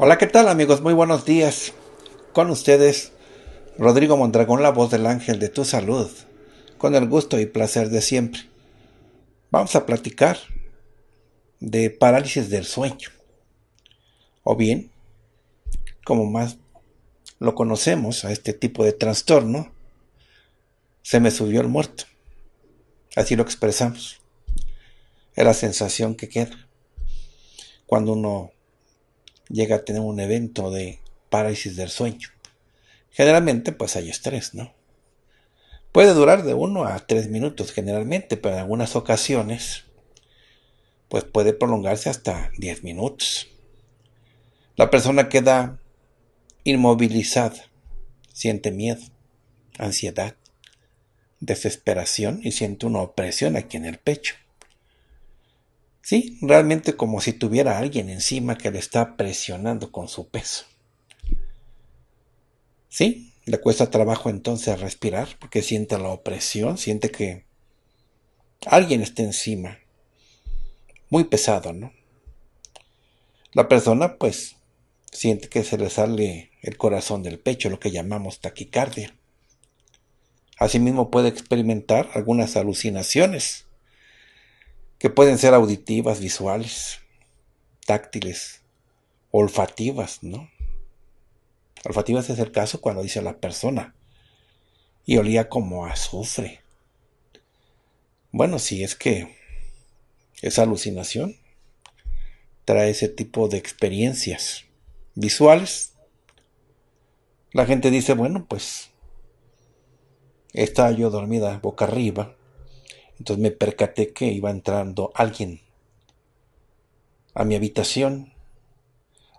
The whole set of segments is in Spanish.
Hola, ¿qué tal amigos? Muy buenos días. Con ustedes, Rodrigo Mondragón, la voz del ángel de tu salud, con el gusto y placer de siempre. Vamos a platicar de parálisis del sueño, o bien, como más lo conocemos a este tipo de trastorno, se me subió el muerto. Así lo expresamos. Es la sensación que queda cuando uno llega a tener un evento de parálisis del sueño. Generalmente, pues hay estrés, ¿no? Puede durar de 1 a 3 minutos generalmente, pero en algunas ocasiones, pues puede prolongarse hasta 10 minutos. La persona queda inmovilizada, siente miedo, ansiedad, desesperación y siente una opresión aquí en el pecho. Sí, realmente como si tuviera alguien encima que le está presionando con su peso. Sí, le cuesta trabajo entonces respirar porque siente la opresión, siente que alguien está encima. Muy pesado, ¿no? La persona pues siente que se le sale el corazón del pecho, lo que llamamos taquicardia. Asimismo puede experimentar algunas alucinaciones que pueden ser auditivas, visuales, táctiles, olfativas, ¿no? Olfativas es el caso cuando dice la persona. Y olía como azufre. Bueno, si es que esa alucinación trae ese tipo de experiencias visuales, la gente dice, bueno, pues estaba yo dormida boca arriba entonces me percaté que iba entrando alguien a mi habitación.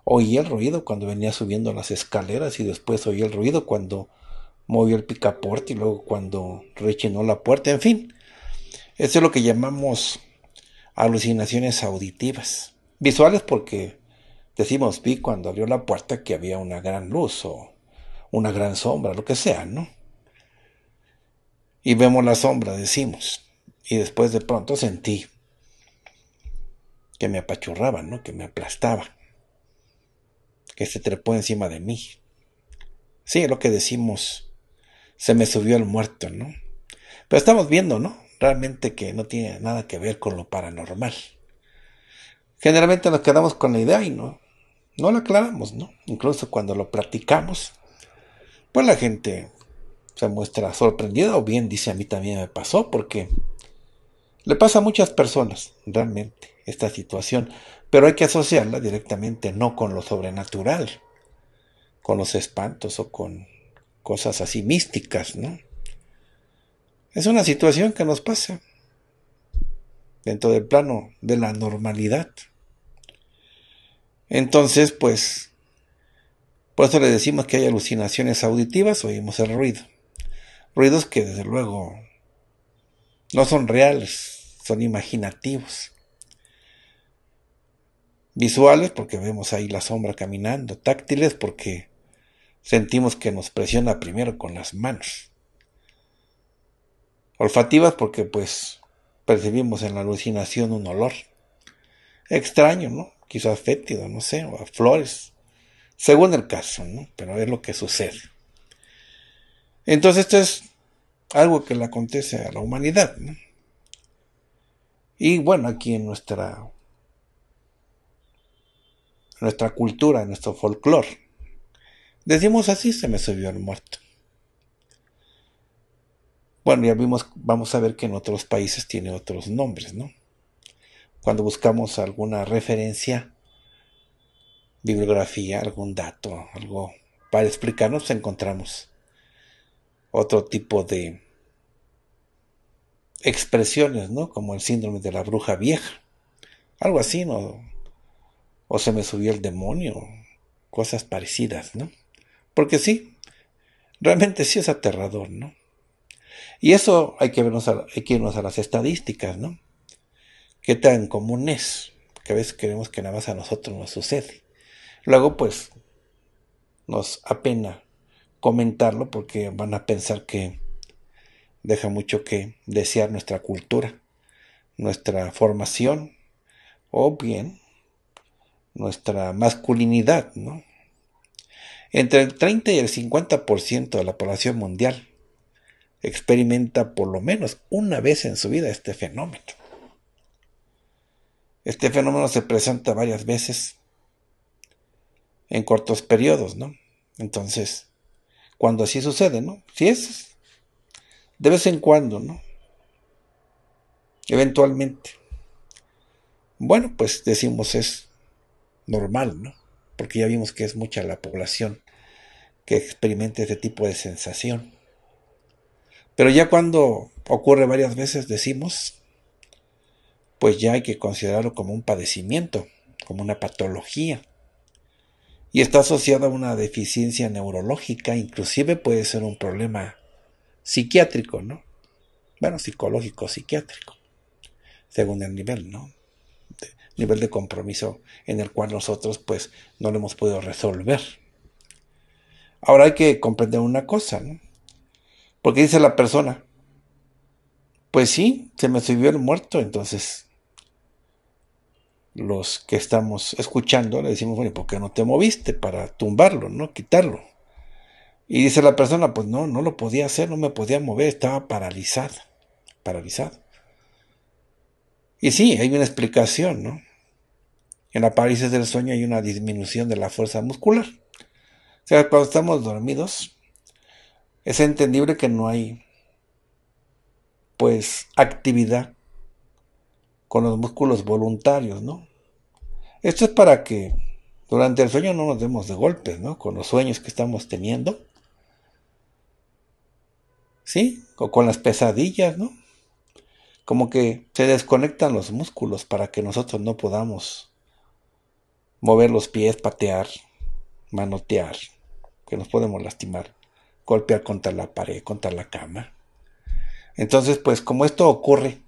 Oí el ruido cuando venía subiendo las escaleras y después oí el ruido cuando movió el picaporte y luego cuando rechinó la puerta. En fin, eso es lo que llamamos alucinaciones auditivas. Visuales porque decimos vi cuando abrió la puerta que había una gran luz o una gran sombra, lo que sea, ¿no? Y vemos la sombra, decimos y después de pronto sentí que me apachurraba, ¿no? Que me aplastaba, que se trepó encima de mí. Sí, lo que decimos, se me subió el muerto, ¿no? Pero estamos viendo, ¿no? Realmente que no tiene nada que ver con lo paranormal. Generalmente nos quedamos con la idea y no, no la aclaramos, ¿no? Incluso cuando lo platicamos, pues la gente se muestra sorprendida o bien dice a mí también me pasó porque le pasa a muchas personas, realmente, esta situación, pero hay que asociarla directamente no con lo sobrenatural, con los espantos o con cosas así místicas, ¿no? Es una situación que nos pasa dentro del plano de la normalidad. Entonces, pues, por eso le decimos que hay alucinaciones auditivas, oímos el ruido. Ruidos que desde luego no son reales, son imaginativos. Visuales porque vemos ahí la sombra caminando, táctiles porque sentimos que nos presiona primero con las manos. Olfativas porque pues percibimos en la alucinación un olor. Extraño, ¿no? Quizás fétido, no sé, o a flores. Según el caso, ¿no? Pero es lo que sucede. Entonces esto es algo que le acontece a la humanidad. Y bueno, aquí en nuestra, nuestra cultura, en nuestro folclore, decimos así, se me subió el muerto. Bueno, ya vimos, vamos a ver que en otros países tiene otros nombres, ¿no? Cuando buscamos alguna referencia, bibliografía, algún dato, algo para explicarnos, encontramos otro tipo de expresiones, ¿no? Como el síndrome de la bruja vieja. Algo así, ¿no? O se me subió el demonio. Cosas parecidas, ¿no? Porque sí, realmente sí es aterrador, ¿no? Y eso hay que, vernos hay que irnos a las estadísticas, ¿no? ¿Qué tan común es? Que a veces creemos que nada más a nosotros nos sucede. Luego, pues, nos apena comentarlo porque van a pensar que deja mucho que desear nuestra cultura, nuestra formación o bien nuestra masculinidad, Entre el 30 y el 50% de la población mundial experimenta por lo menos una vez en su vida este fenómeno. Este fenómeno se presenta varias veces en cortos periodos, ¿no? Entonces, cuando así sucede, ¿no? Si es de vez en cuando, ¿no? Eventualmente. Bueno, pues decimos es normal, ¿no? Porque ya vimos que es mucha la población que experimenta este tipo de sensación. Pero ya cuando ocurre varias veces, decimos, pues ya hay que considerarlo como un padecimiento, como una patología y está asociada a una deficiencia neurológica, inclusive puede ser un problema psiquiátrico, ¿no? Bueno, psicológico, psiquiátrico, según el nivel, ¿no? nivel de compromiso en el cual nosotros pues no lo hemos podido resolver. Ahora hay que comprender una cosa, ¿no? Porque dice la persona, pues sí, se me subió el muerto, entonces los que estamos escuchando le decimos, bueno, ¿por qué no te moviste para tumbarlo, no quitarlo? Y dice la persona, pues no, no lo podía hacer, no me podía mover, estaba paralizada, paralizado. Y sí, hay una explicación, ¿no? En la parálisis del sueño hay una disminución de la fuerza muscular. O sea, cuando estamos dormidos, es entendible que no hay, pues, actividad con los músculos voluntarios, ¿no? Esto es para que durante el sueño no nos demos de golpes, ¿no? Con los sueños que estamos teniendo. ¿Sí? O con las pesadillas, ¿no? Como que se desconectan los músculos para que nosotros no podamos mover los pies, patear, manotear, que nos podemos lastimar, golpear contra la pared, contra la cama. Entonces, pues como esto ocurre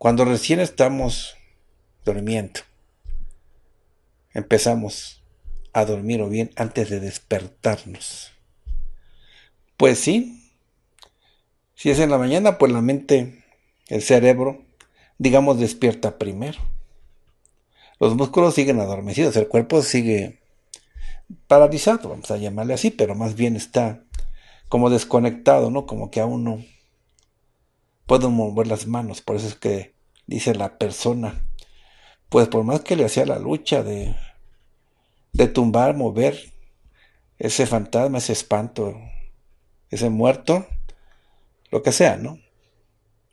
cuando recién estamos durmiendo, empezamos a dormir o bien antes de despertarnos. Pues sí, si es en la mañana, pues la mente, el cerebro, digamos, despierta primero. Los músculos siguen adormecidos, el cuerpo sigue paralizado, vamos a llamarle así, pero más bien está como desconectado, ¿no? Como que aún no puedo mover las manos, por eso es que dice la persona. Pues por más que le hacía la lucha de, de tumbar, mover ese fantasma, ese espanto, ese muerto, lo que sea, ¿no?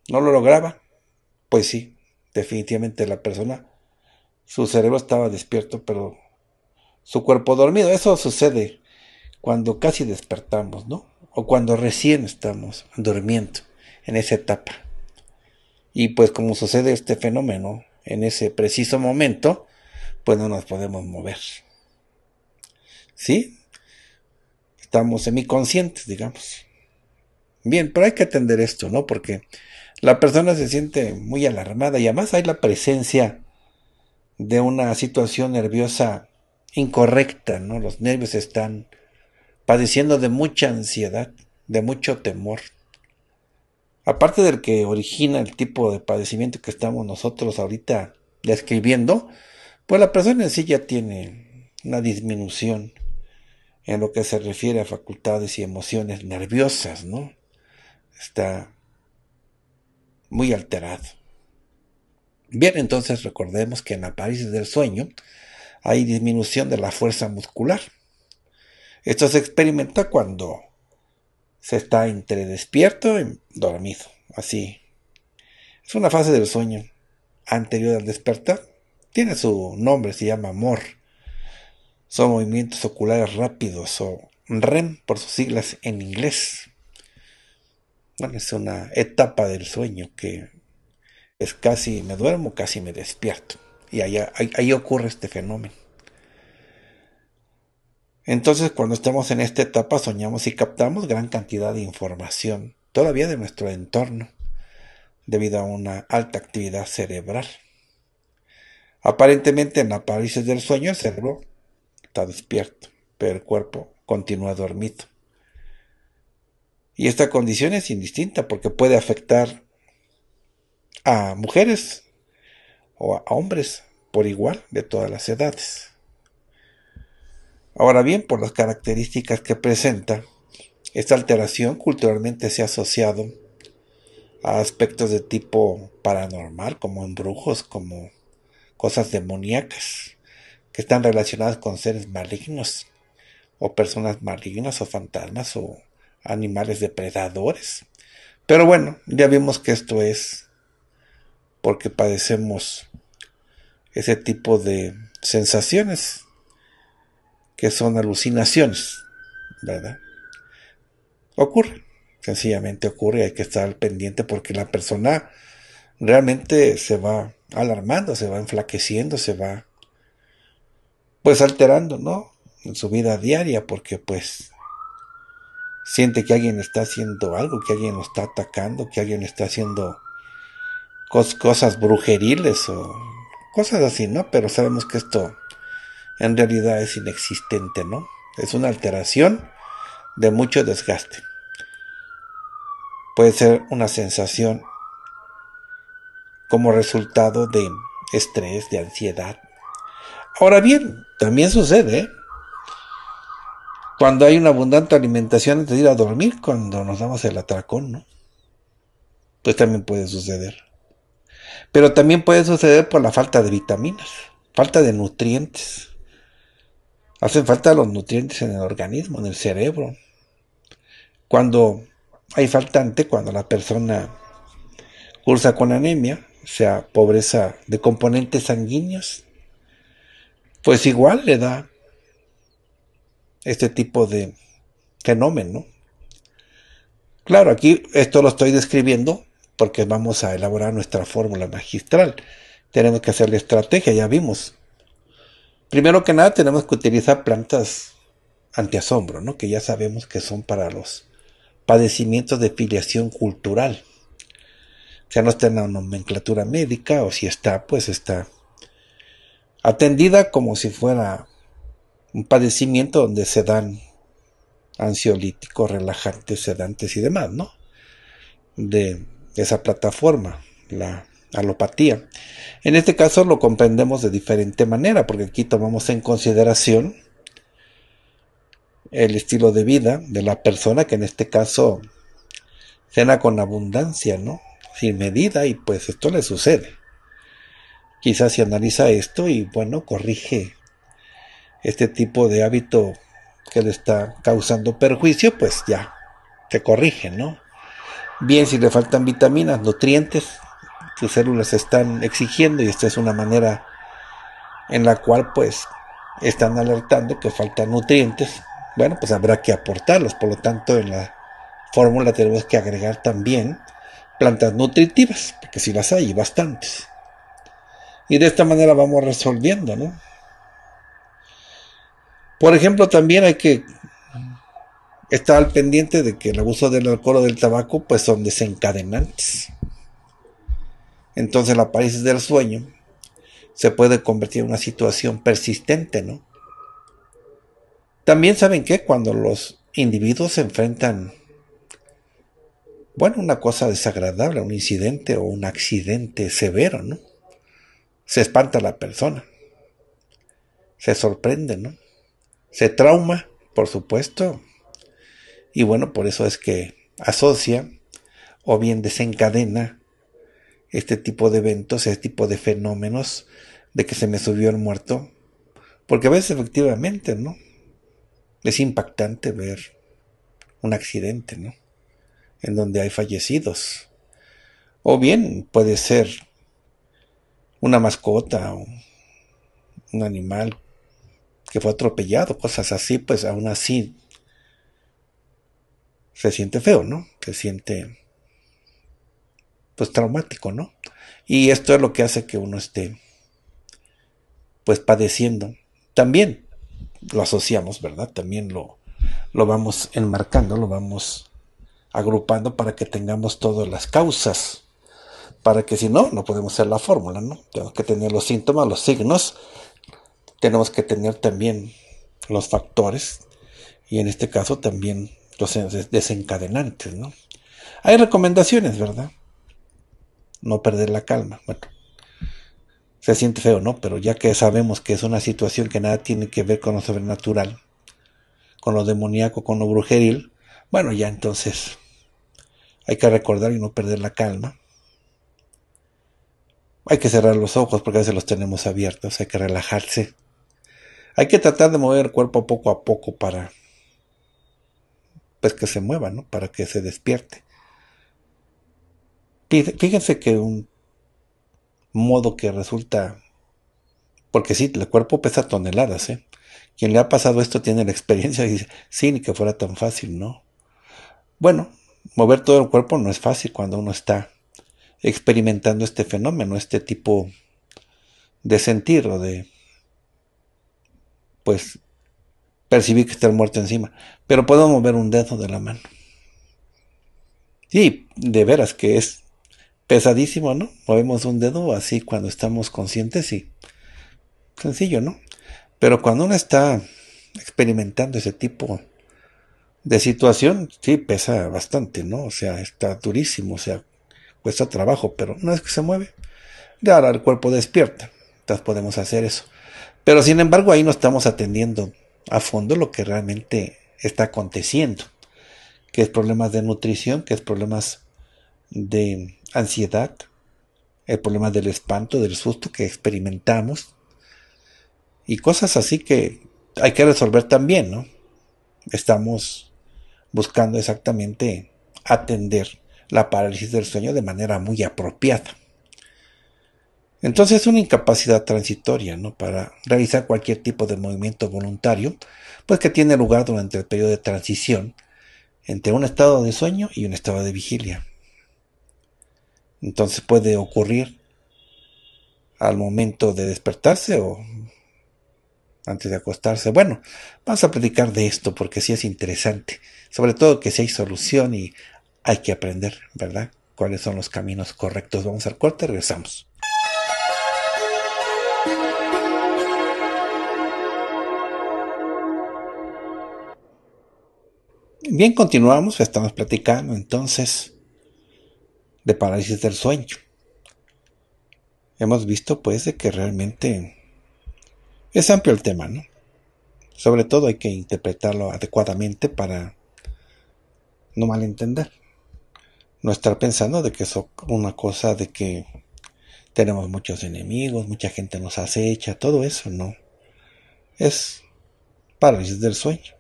¿No lo lograba? Pues sí, definitivamente la persona, su cerebro estaba despierto, pero su cuerpo dormido. Eso sucede cuando casi despertamos, ¿no? O cuando recién estamos durmiendo en esa etapa. Y pues como sucede este fenómeno, en ese preciso momento, pues no nos podemos mover. ¿Sí? Estamos semiconscientes, digamos. Bien, pero hay que atender esto, ¿no? Porque la persona se siente muy alarmada y además hay la presencia de una situación nerviosa incorrecta, ¿no? Los nervios están padeciendo de mucha ansiedad, de mucho temor, aparte del que origina el tipo de padecimiento que estamos nosotros ahorita describiendo, pues la persona en sí ya tiene una disminución en lo que se refiere a facultades y emociones nerviosas, ¿no? Está muy alterado. Bien, entonces recordemos que en la parís del sueño hay disminución de la fuerza muscular. Esto se experimenta cuando se está entre despierto y dormido, así. Es una fase del sueño anterior al despertar. Tiene su nombre, se llama amor. Son movimientos oculares rápidos o REM por sus siglas en inglés. Bueno, es una etapa del sueño que es casi me duermo, casi me despierto. Y ahí, ahí ocurre este fenómeno. Entonces, cuando estamos en esta etapa, soñamos y captamos gran cantidad de información, todavía de nuestro entorno, debido a una alta actividad cerebral. Aparentemente, en la parálisis del sueño, el cerebro está despierto, pero el cuerpo continúa dormido. Y esta condición es indistinta porque puede afectar a mujeres o a hombres por igual de todas las edades. Ahora bien, por las características que presenta, esta alteración culturalmente se ha asociado a aspectos de tipo paranormal, como embrujos, como cosas demoníacas, que están relacionadas con seres malignos, o personas malignas, o fantasmas, o animales depredadores. Pero bueno, ya vimos que esto es porque padecemos ese tipo de sensaciones que son alucinaciones, ¿verdad? Ocurre, sencillamente ocurre, hay que estar pendiente porque la persona realmente se va alarmando, se va enflaqueciendo, se va pues alterando, ¿no? En su vida diaria porque pues siente que alguien está haciendo algo, que alguien lo está atacando, que alguien está haciendo cosas brujeriles o cosas así, ¿no? Pero sabemos que esto en realidad es inexistente, ¿no? Es una alteración de mucho desgaste. Puede ser una sensación como resultado de estrés, de ansiedad. Ahora bien, también sucede cuando hay una abundante alimentación antes de ir a dormir, cuando nos damos el atracón, ¿no? Pues también puede suceder. Pero también puede suceder por la falta de vitaminas, falta de nutrientes. Hacen falta los nutrientes en el organismo, en el cerebro. Cuando hay faltante, cuando la persona cursa con anemia, o sea, pobreza de componentes sanguíneos, pues igual le da este tipo de fenómeno. Claro, aquí esto lo estoy describiendo porque vamos a elaborar nuestra fórmula magistral. Tenemos que hacer la estrategia, ya vimos primero que nada tenemos que utilizar plantas antiasombro, ¿no? que ya sabemos que son para los padecimientos de filiación cultural. O sea, no está en la nomenclatura médica o si está, pues está atendida como si fuera un padecimiento donde se dan ansiolíticos, relajantes, sedantes y demás, ¿no? De esa plataforma, la alopatía. En este caso lo comprendemos de diferente manera, porque aquí tomamos en consideración el estilo de vida de la persona que en este caso cena con abundancia, ¿no? Sin medida y pues esto le sucede. Quizás si analiza esto y bueno, corrige este tipo de hábito que le está causando perjuicio, pues ya se corrige, ¿no? Bien, si le faltan vitaminas, nutrientes, sus células están exigiendo y esta es una manera en la cual pues están alertando que faltan nutrientes. Bueno, pues habrá que aportarlos, por lo tanto en la fórmula tenemos que agregar también plantas nutritivas, porque si las hay, bastantes. Y de esta manera vamos resolviendo, ¿no? Por ejemplo, también hay que estar al pendiente de que el abuso del alcohol o del tabaco pues son desencadenantes entonces la parálisis del sueño se puede convertir en una situación persistente, ¿no? También saben que cuando los individuos se enfrentan, bueno, una cosa desagradable, un incidente o un accidente severo, ¿no? Se espanta la persona, se sorprende, ¿no? Se trauma, por supuesto. Y bueno, por eso es que asocia o bien desencadena este tipo de eventos, este tipo de fenómenos de que se me subió el muerto. Porque a veces efectivamente, ¿no? Es impactante ver un accidente, ¿no? En donde hay fallecidos. O bien puede ser una mascota o un animal que fue atropellado, cosas así, pues aún así se siente feo, ¿no? Se siente pues traumático, ¿no? Y esto es lo que hace que uno esté pues padeciendo. También lo asociamos, ¿verdad? También lo, lo vamos enmarcando, lo vamos agrupando para que tengamos todas las causas. Para que si no, no podemos hacer la fórmula, ¿no? Tenemos que tener los síntomas, los signos. Tenemos que tener también los factores. Y en este caso también los desencadenantes, ¿no? Hay recomendaciones, ¿verdad? no perder la calma. Bueno, se siente feo, ¿no? Pero ya que sabemos que es una situación que nada tiene que ver con lo sobrenatural, con lo demoníaco, con lo brujeril, bueno, ya entonces hay que recordar y no perder la calma. Hay que cerrar los ojos porque a veces los tenemos abiertos, hay que relajarse. Hay que tratar de mover el cuerpo poco a poco para pues, que se mueva, ¿no? Para que se despierte. Fíjense que un modo que resulta, porque sí, el cuerpo pesa toneladas, ¿eh? Quien le ha pasado esto tiene la experiencia y dice, sí, ni que fuera tan fácil, ¿no? Bueno, mover todo el cuerpo no es fácil cuando uno está experimentando este fenómeno, este tipo de sentir o de, pues, percibir que está el muerto encima. Pero puedo mover un dedo de la mano. Sí, de veras que es pesadísimo, ¿no? Movemos un dedo así cuando estamos conscientes y sencillo, ¿no? Pero cuando uno está experimentando ese tipo de situación, sí, pesa bastante, ¿no? O sea, está durísimo, o sea, cuesta trabajo, pero una vez que se mueve, ya ahora el cuerpo despierta. Entonces podemos hacer eso. Pero sin embargo, ahí no estamos atendiendo a fondo lo que realmente está aconteciendo, que es problemas de nutrición, que es problemas de ansiedad, el problema del espanto, del susto que experimentamos y cosas así que hay que resolver también, ¿no? Estamos buscando exactamente atender la parálisis del sueño de manera muy apropiada. Entonces, es una incapacidad transitoria ¿no? para realizar cualquier tipo de movimiento voluntario, pues que tiene lugar durante el periodo de transición entre un estado de sueño y un estado de vigilia. Entonces puede ocurrir al momento de despertarse o antes de acostarse. Bueno, vamos a platicar de esto porque sí es interesante. Sobre todo que si hay solución y hay que aprender, ¿verdad? Cuáles son los caminos correctos. Vamos al corte, regresamos. Bien, continuamos, estamos platicando entonces de parálisis del sueño. Hemos visto pues de que realmente es amplio el tema, ¿no? Sobre todo hay que interpretarlo adecuadamente para no malentender. No estar pensando de que es una cosa de que tenemos muchos enemigos, mucha gente nos acecha, todo eso, no. Es parálisis del sueño.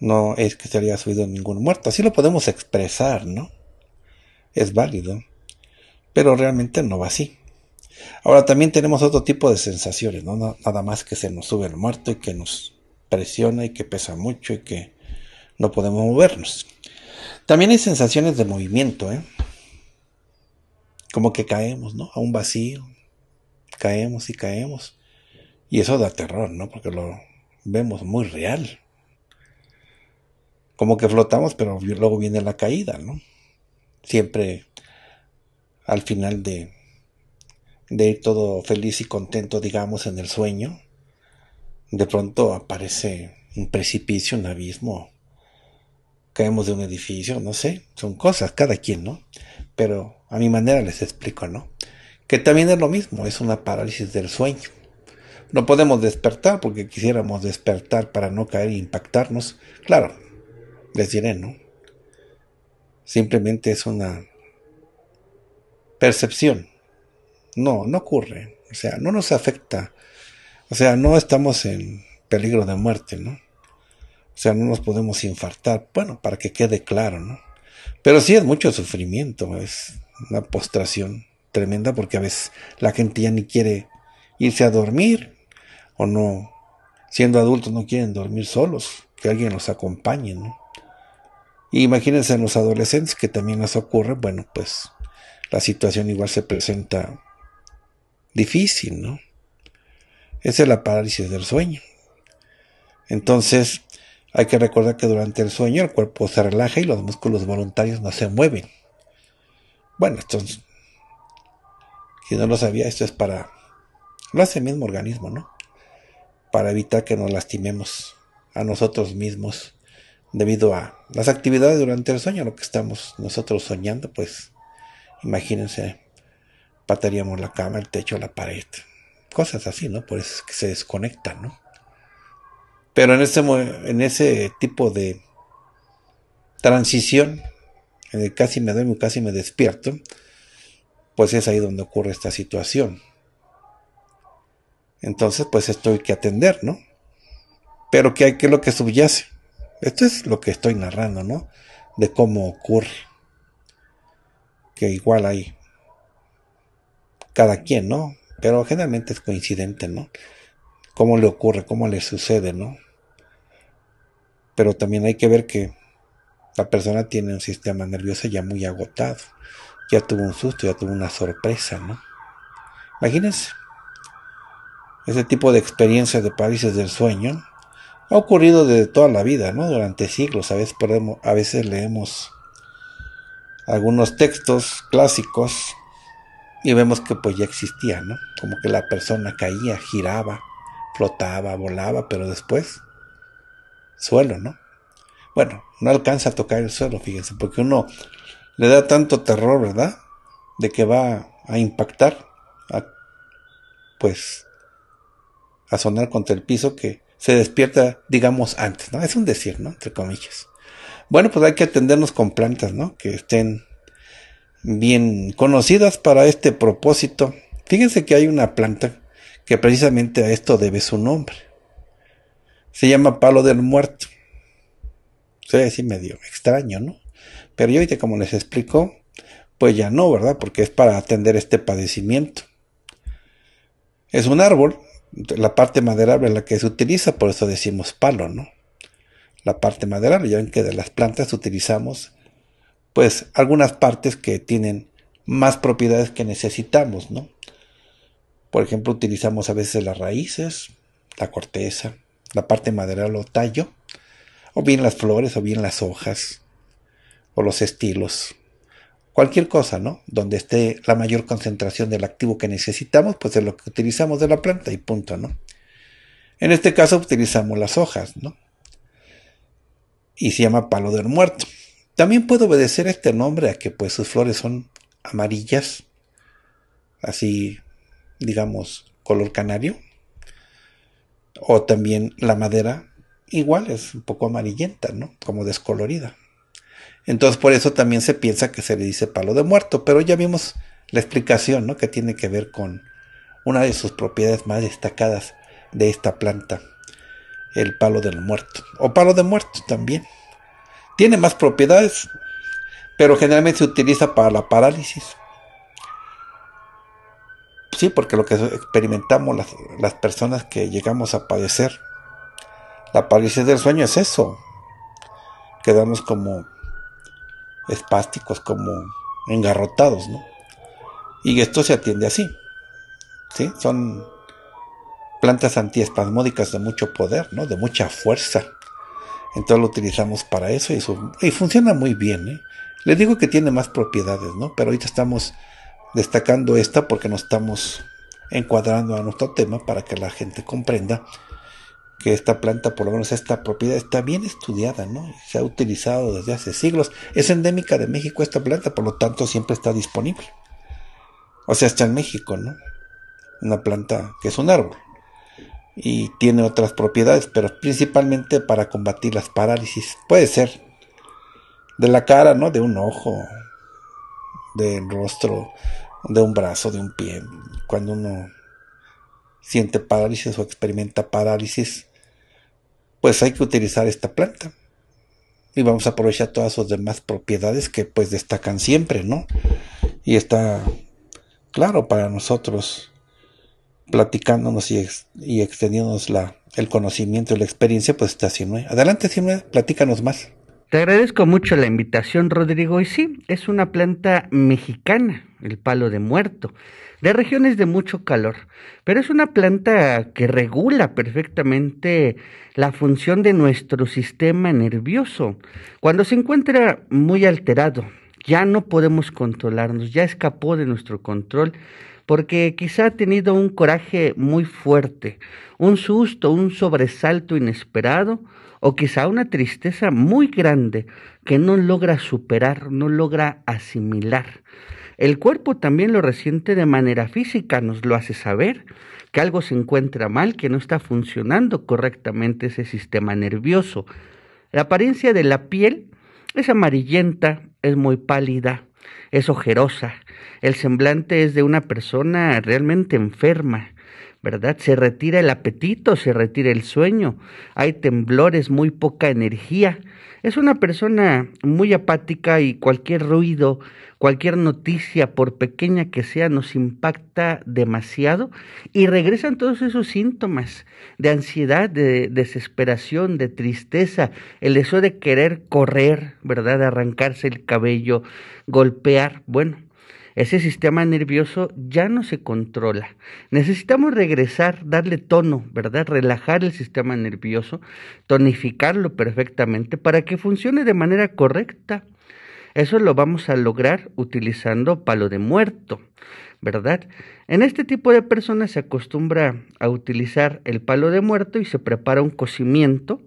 No es que se haya subido ningún muerto. Así lo podemos expresar, ¿no? es válido, pero realmente no va así. Ahora también tenemos otro tipo de sensaciones, ¿no? Nada más que se nos sube el muerto y que nos presiona y que pesa mucho y que no podemos movernos. También hay sensaciones de movimiento, ¿eh? Como que caemos, ¿no? A un vacío. Caemos y caemos. Y eso da terror, ¿no? Porque lo vemos muy real. Como que flotamos, pero luego viene la caída, ¿no? siempre al final de, ir todo feliz y contento, digamos, en el sueño, de pronto aparece un precipicio, un abismo, caemos de un edificio, no sé, son cosas, cada quien, ¿no? Pero a mi manera les explico, ¿no? Que también es lo mismo, es una parálisis del sueño. No podemos despertar porque quisiéramos despertar para no caer e impactarnos. Claro, les diré, ¿no? Simplemente es una percepción. No, no ocurre. O sea, no nos afecta. O sea, no estamos en peligro de muerte, ¿no? O sea, no nos podemos infartar. Bueno, para que quede claro, ¿no? Pero sí es mucho sufrimiento, es una postración tremenda porque a veces la gente ya ni quiere irse a dormir o no, siendo adultos no quieren dormir solos, que alguien los acompañe, ¿no? Imagínense en los adolescentes que también les ocurre, bueno, pues la situación igual se presenta difícil, ¿no? Esa es la parálisis del sueño. Entonces, hay que recordar que durante el sueño el cuerpo se relaja y los músculos voluntarios no se mueven. Bueno, entonces, si no lo sabía, esto es para, lo hace el mismo organismo, ¿no? Para evitar que nos lastimemos a nosotros mismos debido a las actividades durante el sueño, lo que estamos nosotros soñando, pues imagínense, pataríamos la cama, el techo, la pared, cosas así, ¿no? Por eso que se desconectan, ¿no? Pero en ese, en ese tipo de transición, en el casi me duermo, casi me despierto, pues es ahí donde ocurre esta situación. Entonces, pues esto hay que atender, ¿no? Pero ¿qué, hay, qué es lo que subyace? Esto es lo que estoy narrando, ¿no? De cómo ocurre. Que igual hay cada quien, ¿no? Pero generalmente es coincidente, ¿no? Cómo le ocurre, cómo le sucede, ¿no? Pero también hay que ver que la persona tiene un sistema nervioso ya muy agotado. Ya tuvo un susto, ya tuvo una sorpresa, ¿no? Imagínense ese tipo de experiencias de países del sueño ha ocurrido desde toda la vida, ¿no? Durante siglos, a veces, a veces leemos algunos textos clásicos y vemos que pues ya existía, ¿no? Como que la persona caía, giraba, flotaba, volaba, pero después suelo, ¿no? Bueno, no alcanza a tocar el suelo, fíjense, porque uno le da tanto terror, ¿verdad? De que va a impactar, pues, a sonar contra el piso que se despierta, digamos, antes, ¿no? Es un decir, ¿no? Entre comillas. Bueno, pues hay que atendernos con plantas, ¿no? Que estén bien conocidas para este propósito. Fíjense que hay una planta que precisamente a esto debe su nombre. Se llama palo del muerto. Sí, así medio extraño, ¿no? Pero yo ahorita, como les explico, pues ya no, ¿verdad? Porque es para atender este padecimiento. Es un árbol la parte maderable la que se utiliza, por eso decimos palo, ¿no? La parte maderable, ya ven que de las plantas utilizamos pues algunas partes que tienen más propiedades que necesitamos, ¿no? Por ejemplo, utilizamos a veces las raíces, la corteza, la parte maderable o tallo, o bien las flores, o bien las hojas, o los estilos cualquier cosa, ¿no? Donde esté la mayor concentración del activo que necesitamos, pues es lo que utilizamos de la planta y punto, ¿no? En este caso utilizamos las hojas, ¿no? Y se llama palo del muerto. También puede obedecer este nombre a que pues sus flores son amarillas, así digamos color canario, o también la madera igual es un poco amarillenta, ¿no? Como descolorida. Entonces por eso también se piensa que se le dice palo de muerto, pero ya vimos la explicación ¿no? que tiene que ver con una de sus propiedades más destacadas de esta planta, el palo del muerto, o palo de muerto también. Tiene más propiedades, pero generalmente se utiliza para la parálisis. Sí, porque lo que experimentamos las, las personas que llegamos a padecer, la parálisis del sueño es eso. Quedamos como espásticos, como engarrotados, ¿no? Y esto se atiende así, ¿sí? Son plantas antiespasmódicas de mucho poder, ¿no? De mucha fuerza. Entonces lo utilizamos para eso y, funciona muy bien, ¿eh? Les digo que tiene más propiedades, ¿no? Pero ahorita estamos destacando esta porque nos estamos encuadrando a nuestro tema para que la gente comprenda que esta planta, por lo menos esta propiedad, está bien estudiada, ¿no? Se ha utilizado desde hace siglos. Es endémica de México esta planta, por lo tanto siempre está disponible. O sea, está en México, ¿no? Una planta que es un árbol. Y tiene otras propiedades, pero principalmente para combatir las parálisis. Puede ser de la cara, ¿no? De un ojo, del rostro, de un brazo, de un pie. Cuando uno siente parálisis o experimenta parálisis, pues hay que utilizar esta planta. Y vamos a aprovechar todas sus demás propiedades que pues destacan siempre, ¿no? Y está claro para nosotros platicándonos y, extendiéndonos la, el conocimiento y la experiencia, pues está haciendo Adelante, Simón, platícanos más. Te agradezco mucho la invitación, Rodrigo. Y sí, es una planta mexicana, el palo de muerto, de regiones de mucho calor, pero es una planta que regula perfectamente la función de nuestro sistema nervioso. Cuando se encuentra muy alterado, ya no podemos controlarnos, ya escapó de nuestro control, porque quizá ha tenido un coraje muy fuerte, un susto, un sobresalto inesperado, o quizá una tristeza muy grande que no logra superar, no logra asimilar. El cuerpo también lo resiente de manera física, nos lo hace saber que algo se encuentra mal, que no está funcionando correctamente ese sistema nervioso. La apariencia de la piel es amarillenta, es muy pálida, es ojerosa. El semblante es de una persona realmente enferma. ¿verdad? Se retira el apetito, se retira el sueño, hay temblores, muy poca energía. Es una persona muy apática y cualquier ruido, cualquier noticia, por pequeña que sea, nos impacta demasiado y regresan todos esos síntomas de ansiedad, de desesperación, de tristeza, el deseo de querer correr, ¿verdad? arrancarse el cabello, golpear, bueno ese sistema nervioso ya no se controla. Necesitamos regresar, darle tono, ¿verdad? Relajar el sistema nervioso, tonificarlo perfectamente para que funcione de manera correcta. Eso lo vamos a lograr utilizando palo de muerto, ¿verdad? En este tipo de personas se acostumbra a utilizar el palo de muerto y se prepara un cocimiento,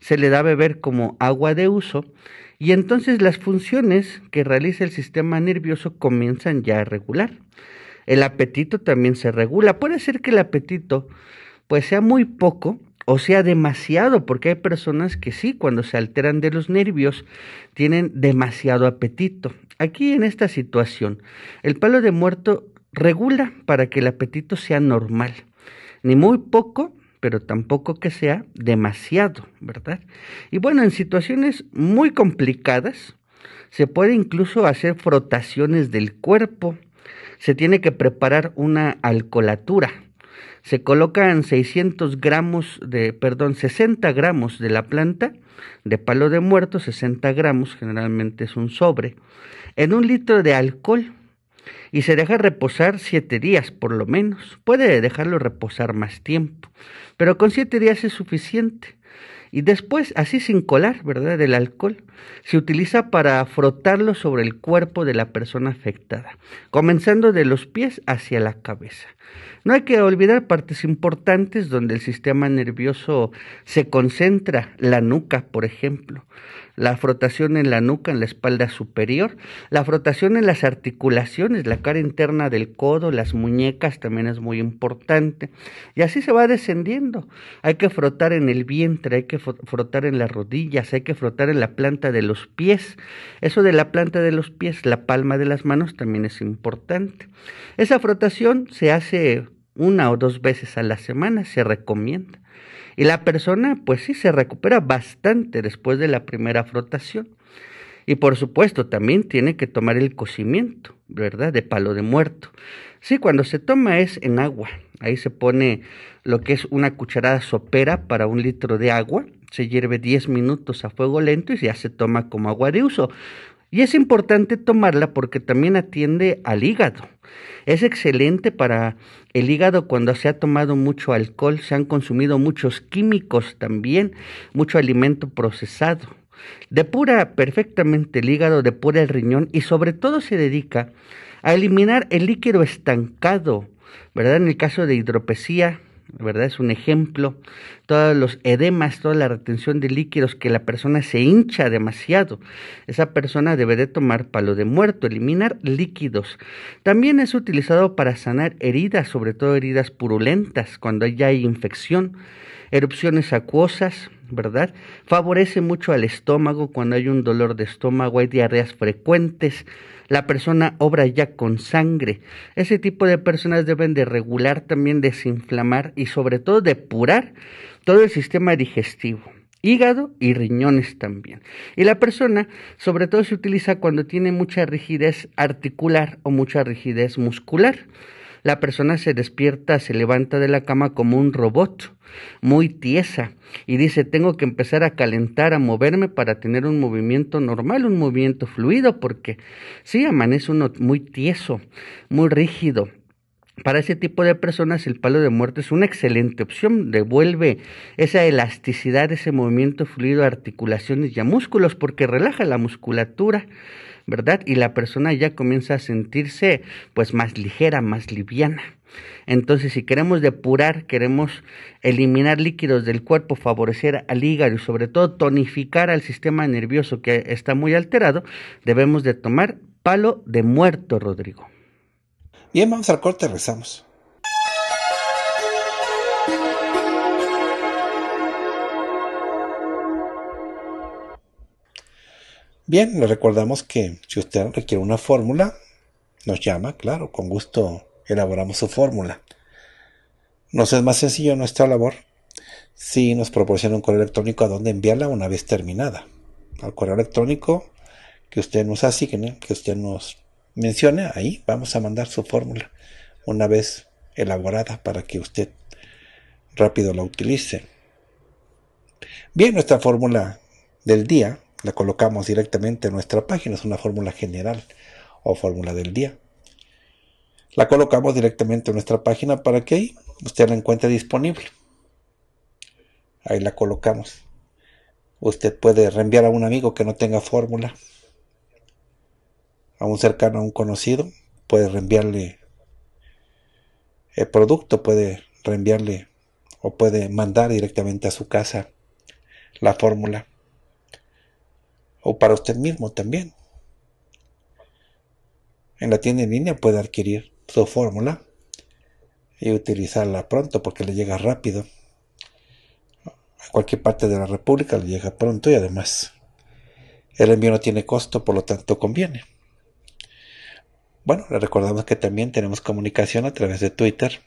se le da a beber como agua de uso y entonces las funciones que realiza el sistema nervioso comienzan ya a regular. El apetito también se regula. Puede ser que el apetito pues sea muy poco o sea demasiado, porque hay personas que sí, cuando se alteran de los nervios, tienen demasiado apetito. Aquí en esta situación, el palo de muerto regula para que el apetito sea normal, ni muy poco pero tampoco que sea demasiado, ¿verdad? Y bueno, en situaciones muy complicadas se puede incluso hacer frotaciones del cuerpo, se tiene que preparar una alcoholatura. Se colocan 600 gramos de, perdón, 60 gramos de la planta de palo de muerto, 60 gramos, generalmente es un sobre, en un litro de alcohol y se deja reposar siete días por lo menos. Puede dejarlo reposar más tiempo, pero con siete días es suficiente. Y después, así sin colar, ¿verdad? El alcohol se utiliza para frotarlo sobre el cuerpo de la persona afectada, comenzando de los pies hacia la cabeza. No hay que olvidar partes importantes donde el sistema nervioso se concentra, la nuca, por ejemplo, la frotación en la nuca, en la espalda superior, la frotación en las articulaciones, la cara interna del codo, las muñecas también es muy importante. Y así se va descendiendo. Hay que frotar en el vientre, hay que frotar en las rodillas, hay que frotar en la planta de los pies. Eso de la planta de los pies, la palma de las manos también es importante. Esa frotación se hace una o dos veces a la semana, se recomienda. Y la persona, pues sí, se recupera bastante después de la primera frotación. Y por supuesto, también tiene que tomar el cocimiento, ¿verdad? De palo de muerto. Sí, cuando se toma es en agua. Ahí se pone lo que es una cucharada sopera para un litro de agua. Se hierve 10 minutos a fuego lento y ya se toma como agua de uso. Y es importante tomarla porque también atiende al hígado. Es excelente para el hígado cuando se ha tomado mucho alcohol, se han consumido muchos químicos también, mucho alimento procesado. Depura perfectamente el hígado, depura el riñón y sobre todo se dedica a eliminar el líquido estancado, ¿verdad? En el caso de hidropesía, ¿verdad? Es un ejemplo. Todos los edemas, toda la retención de líquidos que la persona se hincha demasiado. Esa persona debe de tomar palo de muerto, eliminar líquidos. También es utilizado para sanar heridas, sobre todo heridas purulentas, cuando ya hay infección erupciones acuosas, ¿verdad? Favorece mucho al estómago cuando hay un dolor de estómago, hay diarreas frecuentes, la persona obra ya con sangre. Ese tipo de personas deben de regular también desinflamar y sobre todo depurar todo el sistema digestivo hígado y riñones también. Y la persona, sobre todo, se utiliza cuando tiene mucha rigidez articular o mucha rigidez muscular la persona se despierta, se levanta de la cama como un robot, muy tiesa, y dice, tengo que empezar a calentar, a moverme para tener un movimiento normal, un movimiento fluido, porque sí, amanece uno muy tieso, muy rígido, para ese tipo de personas el palo de muerte es una excelente opción, devuelve esa elasticidad, ese movimiento fluido a articulaciones y a músculos porque relaja la musculatura ¿verdad? Y la persona ya comienza a sentirse pues más ligera, más liviana. Entonces, si queremos depurar, queremos eliminar líquidos del cuerpo, favorecer al hígado y sobre todo tonificar al sistema nervioso que está muy alterado, debemos de tomar palo de muerto, Rodrigo. Bien, vamos al corte, rezamos. Bien, le recordamos que si usted requiere una fórmula, nos llama, claro, con gusto elaboramos su fórmula. Nos es más sencillo nuestra labor si nos proporciona un correo electrónico a donde enviarla una vez terminada. Al correo electrónico que usted nos asigne, que usted nos mencione, ahí vamos a mandar su fórmula una vez elaborada para que usted rápido la utilice. Bien, nuestra fórmula del día la colocamos directamente en nuestra página, es una fórmula general o fórmula del día. La colocamos directamente en nuestra página para que usted la encuentre disponible. Ahí la colocamos. Usted puede reenviar a un amigo que no tenga fórmula, a un cercano, a un conocido, puede reenviarle el eh, producto, puede reenviarle o puede mandar directamente a su casa la fórmula o para usted mismo también. En la tienda en línea puede adquirir su fórmula y utilizarla pronto porque le llega rápido. A cualquier parte de la República le llega pronto y además el envío no tiene costo, por lo tanto conviene. Bueno, le recordamos que también tenemos comunicación a través de Twitter,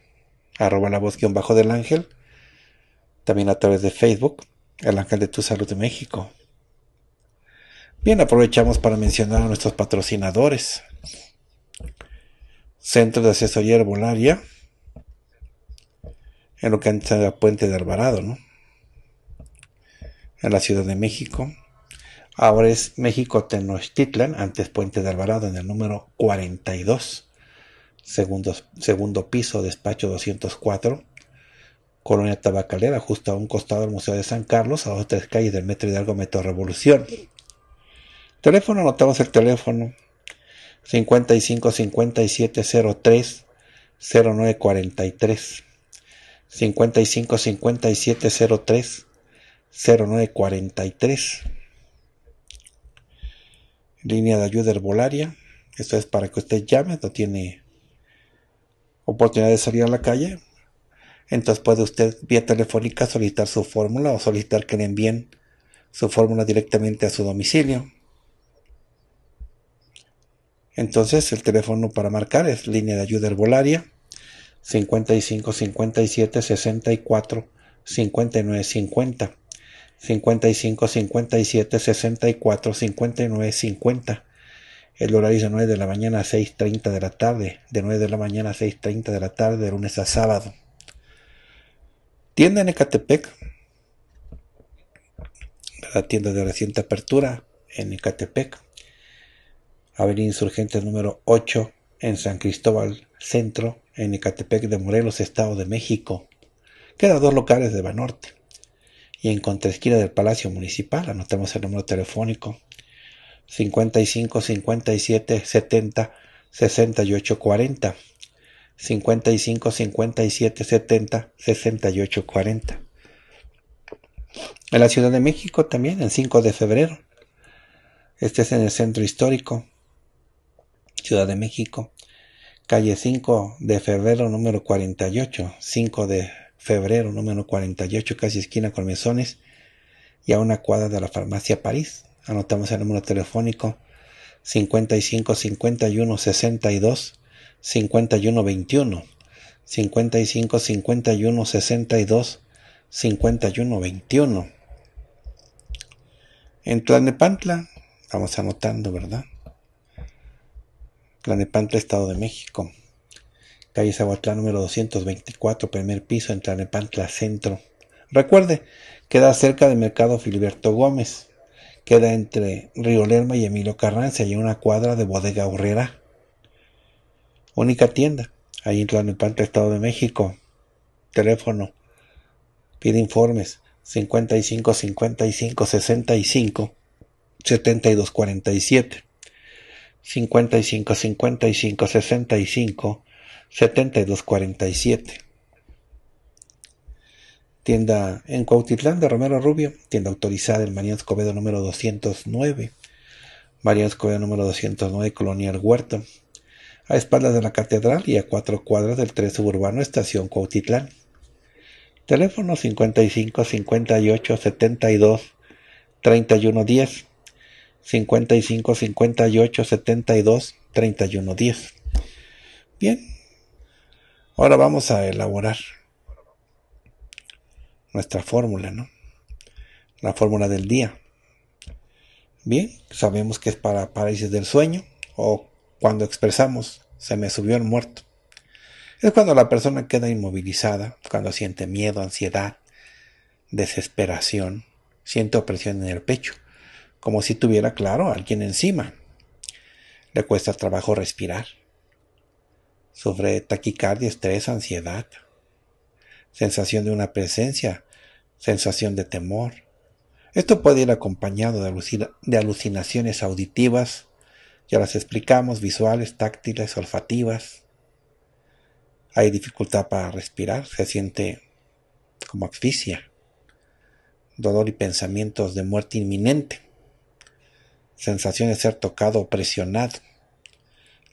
arroba la voz guión bajo del ángel, también a través de Facebook, el ángel de tu salud de México. Bien, aprovechamos para mencionar a nuestros patrocinadores. Centro de Asesoría Herbolaria, en lo que antes era Puente de Alvarado, ¿no? En la Ciudad de México. Ahora es México Tenochtitlan, antes Puente de Alvarado, en el número 42, segundo, segundo piso, despacho 204, Colonia Tabacalera, justo a un costado del Museo de San Carlos, a otras calles del Metro Hidalgo Metro Revolución. Teléfono, anotamos el teléfono. 55 57 03 55 57 03 Línea de ayuda herbolaria. Esto es para que usted llame, no tiene oportunidad de salir a la calle. Entonces puede usted vía telefónica solicitar su fórmula o solicitar que le envíen su fórmula directamente a su domicilio. Entonces el teléfono para marcar es línea de ayuda herbolaria 55 57 64 59 50. 55 57 64 59 50. El horario es de 9 de la mañana a 30 de la tarde. De 9 de la mañana a 6.30 de la tarde, de lunes a sábado. Tienda en Ecatepec. La tienda de reciente apertura en Ecatepec. Avenida Insurgente número 8 en San Cristóbal Centro, en Ecatepec de Morelos, Estado de México. Queda dos locales de Banorte. Y en contraesquina del Palacio Municipal, anotamos el número telefónico 55 57 70 68 40. 55 57 70 68 40. En la Ciudad de México también, el 5 de febrero. Este es en el centro histórico, Ciudad de México, calle 5 de febrero número 48, 5 de febrero número 48, casi esquina con mesones, y a una cuadra de la farmacia París. Anotamos el número telefónico 55 51 62 51 21 55 51 62 51 21 en Tlalnepantla vamos anotando verdad Tlanepantla, Estado de México. Calle Zahuatlán número 224, primer piso en Tlanepantla Centro. Recuerde, queda cerca del Mercado Filiberto Gómez. Queda entre Río Lerma y Emilio Carranza y una cuadra de Bodega Urrera. Única tienda, ahí en Tlanepantla, Estado de México. Teléfono. Pide informes 55 55 55 55 65 72 47. Tienda en Cuautitlán de Romero Rubio, tienda autorizada en María Escobedo número 209. María Escobedo número 209, Colonial Huerto. A espaldas de la catedral y a cuatro cuadras del 3 suburbano, estación Cuautitlán. Teléfono 55 58 72 31 10. 55 58 72 31 10. Bien, ahora vamos a elaborar nuestra fórmula, ¿no? La fórmula del día. Bien, sabemos que es para parálisis del sueño o cuando expresamos se me subió el muerto. Es cuando la persona queda inmovilizada, cuando siente miedo, ansiedad, desesperación, siente opresión en el pecho como si tuviera, claro, alguien encima. Le cuesta trabajo respirar. Sufre taquicardia, estrés, ansiedad. Sensación de una presencia, sensación de temor. Esto puede ir acompañado de, de alucinaciones auditivas, ya las explicamos, visuales, táctiles, olfativas. Hay dificultad para respirar, se siente como asfixia, dolor y pensamientos de muerte inminente sensación de ser tocado o presionado,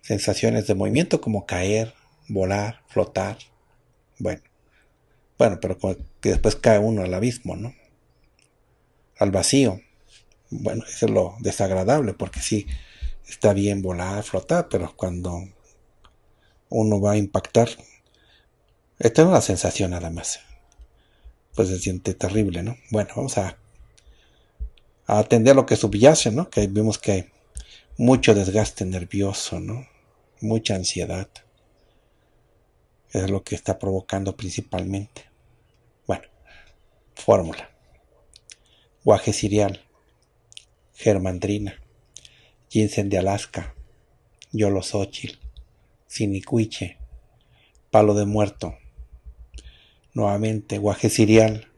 sensaciones de movimiento como caer, volar, flotar, bueno, bueno, pero que después cae uno al abismo, ¿no? Al vacío. Bueno, eso es lo desagradable, porque sí, está bien volar, flotar, pero cuando uno va a impactar, esta es una sensación nada más. Pues se siente terrible, ¿no? Bueno, vamos a a atender lo que subyace, ¿no? Que vimos que hay mucho desgaste nervioso, ¿no? Mucha ansiedad. Es lo que está provocando principalmente. Bueno, fórmula. Guaje cereal, germandrina, ginseng de Alaska, yolosóchil, sinicuiche, palo de muerto. Nuevamente, guaje cereal,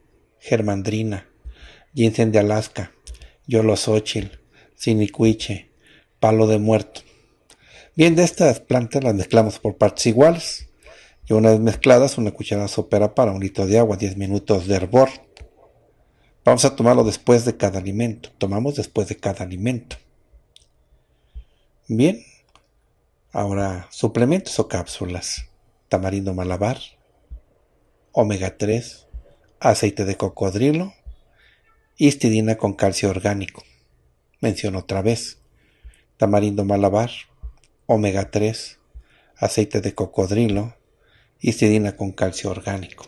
germandrina, ginseng de Alaska, yolosóchil, sinicuiche, palo de muerto. Bien, de estas plantas las mezclamos por partes iguales. Y una vez mezcladas, una cucharada sopera para un litro de agua, 10 minutos de hervor. Vamos a tomarlo después de cada alimento. Tomamos después de cada alimento. Bien. Ahora, suplementos o cápsulas. Tamarindo malabar, omega 3, aceite de cocodrilo, histidina con calcio orgánico, menciono otra vez, tamarindo malabar, omega 3, aceite de cocodrilo, histidina con calcio orgánico.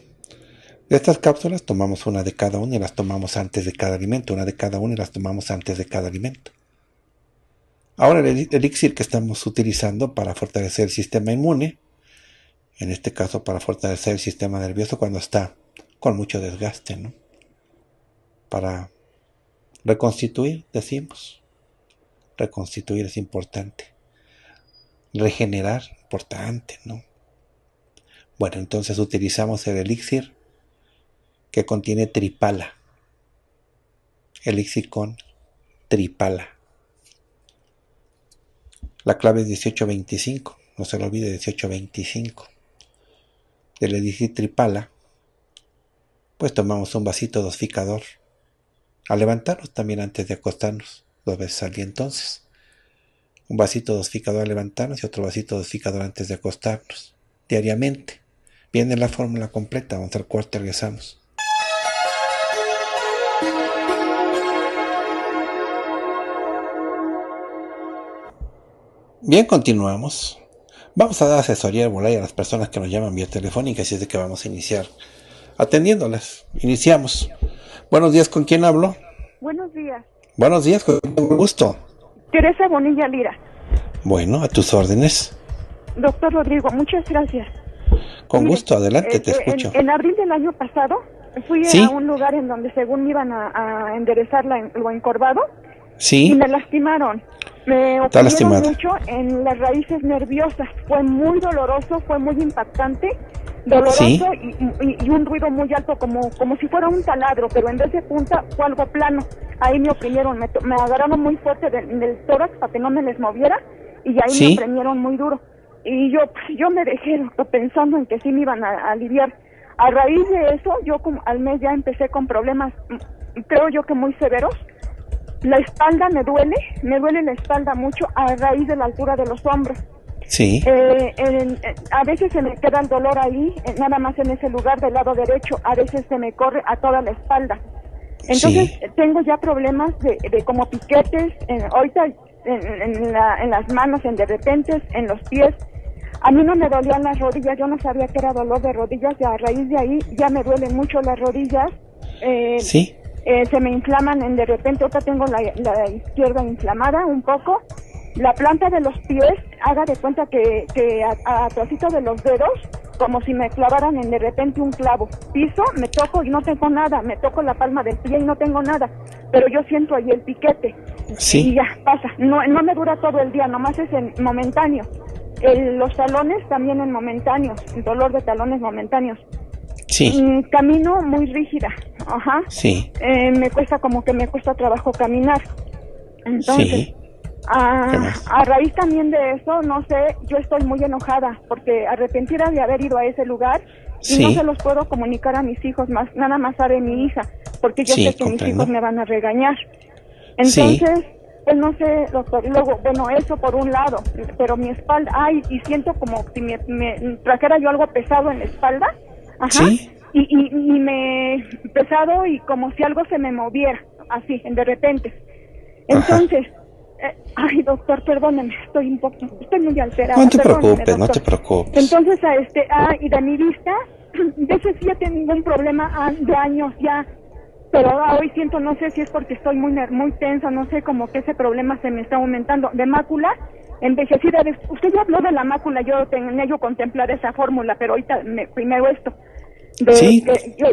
De estas cápsulas tomamos una de cada una y las tomamos antes de cada alimento, una de cada una y las tomamos antes de cada alimento. Ahora el elixir que estamos utilizando para fortalecer el sistema inmune, en este caso para fortalecer el sistema nervioso cuando está con mucho desgaste, ¿no? para reconstituir, decimos. Reconstituir es importante. Regenerar, importante, ¿no? Bueno, entonces utilizamos el elixir que contiene tripala. Elixir con tripala. La clave es 1825, no se lo olvide 1825. Del elixir tripala, pues tomamos un vasito dosificador a levantarnos también antes de acostarnos, dos veces al día entonces. Un vasito dosificador a levantarnos y otro vasito dosificador antes de acostarnos, diariamente. Viene la fórmula completa, vamos al cuarto y regresamos. Bien, continuamos. Vamos a dar asesoría al volar a las personas que nos llaman vía telefónica, así es de que vamos a iniciar atendiéndolas. Iniciamos. Buenos días, ¿con quién hablo? Buenos días. Buenos días, con gusto. Teresa Bonilla Lira. Bueno, a tus órdenes. Doctor Rodrigo, muchas gracias. Con gusto, adelante, te eh, eh, escucho. En, abril del año pasado fui a un lugar en donde según me iban a, enderezar la, lo encorvado. Sí. Y me lastimaron. Me Está mucho en las raíces nerviosas. Fue muy doloroso, fue muy impactante, doloroso y, un ruido muy alto, como, como si fuera un taladro, pero en vez de punta fue algo plano. Ahí me oprimieron, me, me agarraron muy fuerte del, tórax para que no me les moviera y ahí me oprimieron muy duro. Y yo, pues, yo me dejé pensando en que sí me iban a, aliviar. A raíz de eso, yo al mes ya empecé con problemas, mm, creo yo que muy severos, la espalda me duele, me duele la espalda mucho a raíz de la altura de los hombros. Sí. Eh, eh, a veces se me queda el dolor ahí, eh, nada más en ese lugar del lado derecho, a veces se me corre a toda la espalda. Entonces tengo ya problemas de, de como piquetes, en, ahorita en, en, las manos, en de repente, en los pies. A mí no me dolían las rodillas, yo no sabía que era dolor de rodillas y a raíz de ahí ya me duelen mucho las rodillas. Eh, sí. Eh, se me inflaman en de repente, otra tengo la, izquierda inflamada un poco, la planta de los pies, haga de cuenta que, que a, trocito de los dedos, como si me clavaran en de repente un clavo. Piso, me toco y no tengo nada, me toco la palma del pie y no tengo nada, pero yo siento ahí el piquete. Sí. Y ya, pasa. No, no me dura todo el día, nomás es en momentáneo. los talones también en momentáneos, el dolor de talones momentáneos. Mm, camino muy rígida, ajá. Eh, me cuesta como que me cuesta trabajo caminar. Entonces, a, raíz también de eso, no sé, yo estoy muy enojada porque arrepentida de haber ido a ese lugar y no se los puedo comunicar a mis hijos, más nada más a mi hija, porque yo sé que mis hijos me van a regañar. Entonces, pues no sé, doctor, luego, bueno, eso por un lado, pero mi espalda, ay, y siento como si me, me trajera yo algo pesado en la espalda Ajá. Y, y, he me pesado y como si algo se me moviera, así, de repente. Entonces, eh, ay, doctor, perdóneme, estoy un poco, estoy muy alterada. No te preocupes, no te preocupes. Entonces, a este, ah, y de mi vista, de sí ya tengo un problema ah, de años ya, pero hoy siento, no sé si es porque estoy muy, muy tensa, no sé, como que ese problema se me está aumentando. De mácula, envejecida, usted ya habló de la mácula, yo tenía yo contemplar esa fórmula, pero ahorita me, primero esto sí.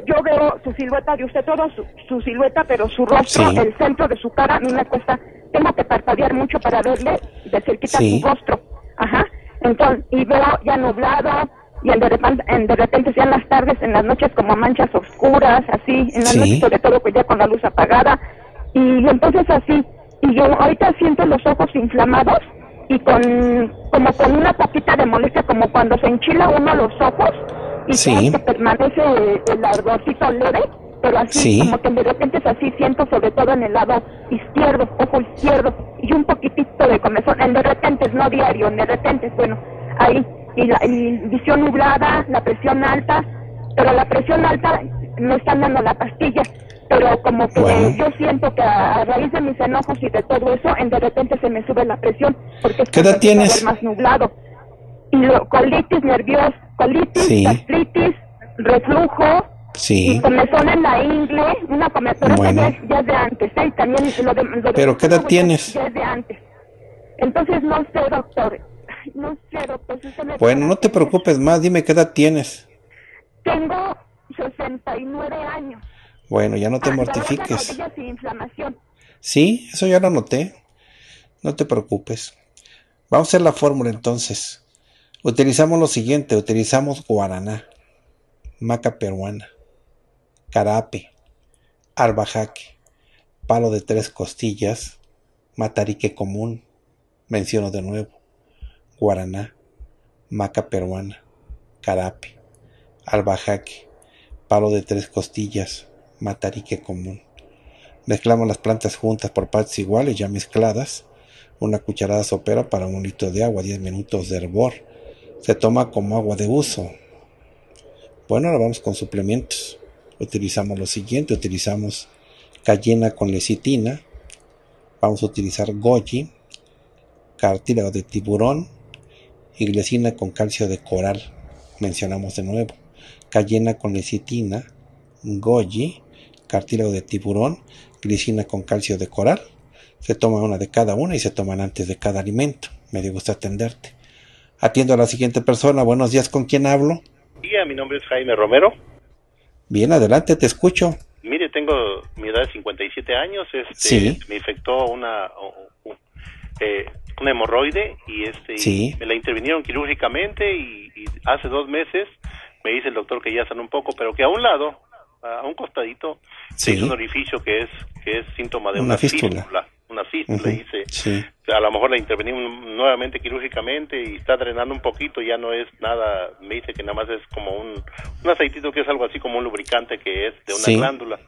yo, veo su silueta de usted, todo su, silueta, pero su rostro, el centro de su cara, a mí me cuesta, tengo que parpadear mucho para verle de cerquita su rostro. Ajá. Entonces, y veo ya nublado, y de, repente, en ya en las tardes, en las noches como manchas oscuras, así, en las noche sobre todo pues ya con la luz apagada, y entonces así, y yo ahorita siento los ojos inflamados, y con como con una poquita de molestia, como cuando se enchila uno los ojos y sí. permanece eh, el ardorcito leve, pero así como que de repente es así siento sobre todo en el lado izquierdo, ojo izquierdo y un poquitito de comezón, en de repente, no diario, en de repente, bueno, ahí y la visión nublada, la presión alta, pero la presión alta no están dando la pastilla, pero como que yo siento que a, raíz de mis enojos y de todo eso, de repente se me sube la presión, porque ¿Qué edad tienes? más nublado. Y colitis nerviosa, colitis, sí. gastritis, reflujo, Sí. Y comezón en la ingle, una comezón bueno. ya, ya, de antes, ¿eh? también lo de, Pero ¿qué edad tienes? Ya de antes. Entonces no sé, doctor. No sé, doctor. Si me bueno, no te preocupes más, dime qué edad tienes. Tengo 69 años. Bueno, ya no te ah, mortifiques. Sí, eso ya lo noté. No te preocupes. Vamos a hacer la fórmula entonces. Utilizamos lo siguiente, utilizamos guaraná, maca peruana, carape, albajaque, palo de tres costillas, matarique común, menciono de nuevo, guaraná, maca peruana, carape, albajaque, palo de tres costillas, matarique común. Mezclamos las plantas juntas por partes iguales, ya mezcladas. Una cucharada sopera para un litro de agua, 10 minutos de hervor. Se toma como agua de uso. Bueno, ahora vamos con suplementos. Utilizamos lo siguiente, utilizamos cayena con lecitina. Vamos a utilizar goji, cartílago de tiburón y con calcio de coral. Mencionamos de nuevo. Cayena con lecitina, goji, cartílago de tiburón, glicina con calcio de coral. Se toma una de cada una y se toman antes de cada alimento. Me dio gusto atenderte. Atiendo a la siguiente persona. Buenos días, ¿con quién hablo? Día, mi nombre es Jaime Romero. Bien, adelante, te escucho. Mire, tengo mi edad de 57 años. Este, sí. Me infectó una, eh, hemorroide y este me la intervinieron quirúrgicamente y, hace dos meses me dice el doctor que ya sanó un poco, pero que a un lado a un costadito, un orificio que es que es síntoma de una, fístula. una fístula, dice. a lo mejor la intervenimos nuevamente quirúrgicamente y está drenando un poquito, ya no es nada, me dice que nada más es como un, un aceitito que es algo así como un lubricante que es de una glándula.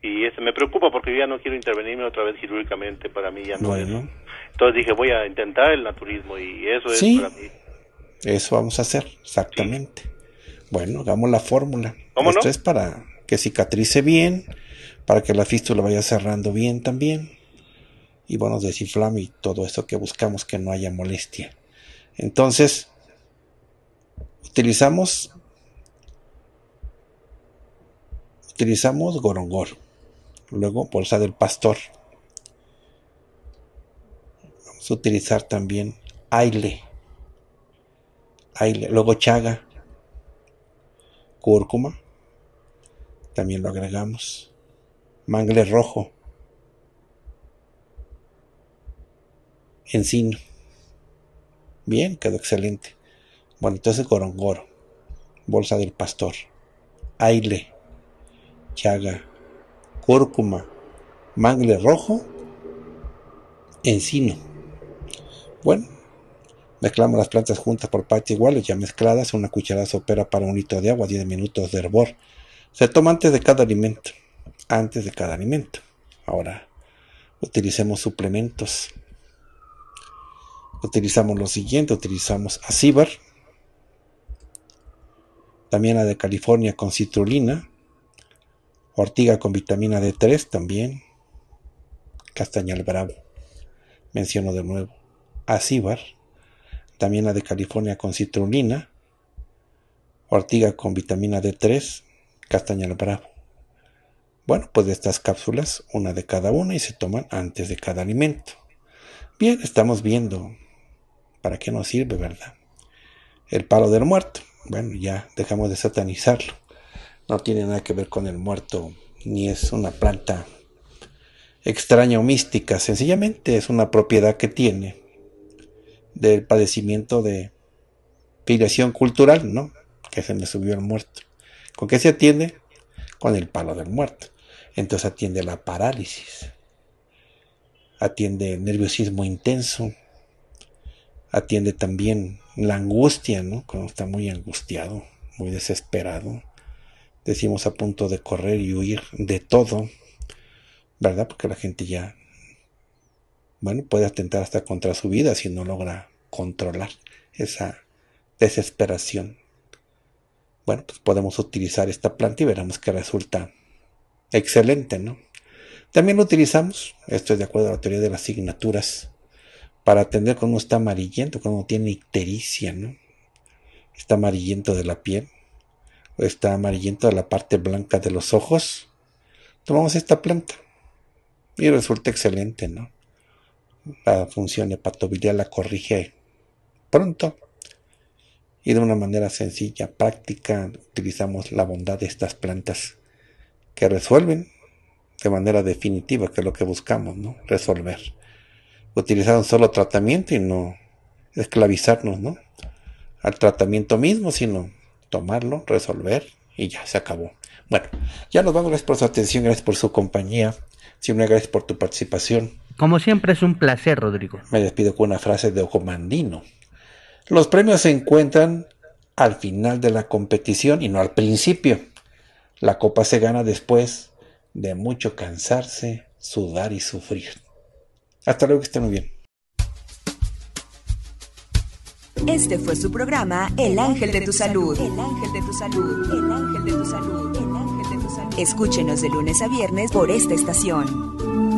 Y ese me preocupa porque yo ya no quiero intervenirme otra vez quirúrgicamente, para mí ya no Entonces dije, voy a intentar el naturismo y eso es para mí. Eso vamos a hacer, exactamente. Bueno, hagamos la fórmula. Esto es para cicatrice bien, para que la fístula vaya cerrando bien también. Y bueno, desinflame y todo eso que buscamos que no haya molestia. Entonces, utilizamos utilizamos gorongor. Luego bolsa del pastor. Vamos a utilizar también aile. Aile, luego chaga, cúrcuma, también lo agregamos. Mangle rojo. Encino. Bien, quedó excelente. Bueno, entonces gorongoro. Bolsa del pastor. Aile. Chaga. Cúrcuma. Mangle rojo. Encino. Bueno, Mezclamos las plantas juntas por partes iguales, ya mezcladas, una cucharada sopera para un litro de agua, 10 minutos de hervor. Se toma antes de cada alimento. Antes de cada alimento. Ahora, utilicemos suplementos. Utilizamos lo siguiente, utilizamos acíbar, también la de California con citrulina, ortiga con vitamina D3 también, castañal bravo, menciono de nuevo, acíbar, también la de California con citrulina, ortiga con vitamina D3, Castañal Bravo. Bueno, pues de estas cápsulas, una de cada una y se toman antes de cada alimento. Bien, estamos viendo para qué nos sirve, ¿verdad? El palo del muerto. Bueno, ya dejamos de satanizarlo. No tiene nada que ver con el muerto, ni es una planta extraña o mística. Sencillamente es una propiedad que tiene del padecimiento de filiación cultural, ¿no? Que se le subió el muerto. ¿Con qué se atiende? Con el palo del muerto. Entonces atiende la parálisis, atiende el nerviosismo intenso, atiende también la angustia, ¿no? Cuando está muy angustiado, muy desesperado, decimos a punto de correr y huir de todo, ¿verdad? Porque la gente ya, bueno, puede atentar hasta contra su vida si no logra controlar esa desesperación bueno, pues podemos utilizar esta planta y veremos que resulta excelente, ¿no? También lo utilizamos, esto es de acuerdo a la teoría de las asignaturas, para atender cómo está amarillento, cuando tiene ictericia, ¿no? Está amarillento de la piel, está amarillento de la parte blanca de los ojos. Tomamos esta planta y resulta excelente, ¿no? La función hepatobiliar la corrige pronto. Y de una manera sencilla, práctica, utilizamos la bondad de estas plantas que resuelven de manera definitiva, que es lo que buscamos, ¿no? Resolver. Utilizar un solo tratamiento y no esclavizarnos, ¿no? Al tratamiento mismo, sino tomarlo, resolver y ya, se acabó. Bueno, ya nos vamos, gracias por su atención, gracias por su compañía, siempre gracias por tu participación. Como siempre es un placer, Rodrigo. Me despido con una frase de Ocomandino. Los premios se encuentran al final de la competición y no al principio. La copa se gana después de mucho cansarse, sudar y sufrir. Hasta luego, que estén muy bien. Este fue su programa El Ángel de tu Salud. El Ángel de tu Salud. El Ángel de tu Salud. El Ángel de tu Salud. Escúchenos de lunes a viernes por esta estación.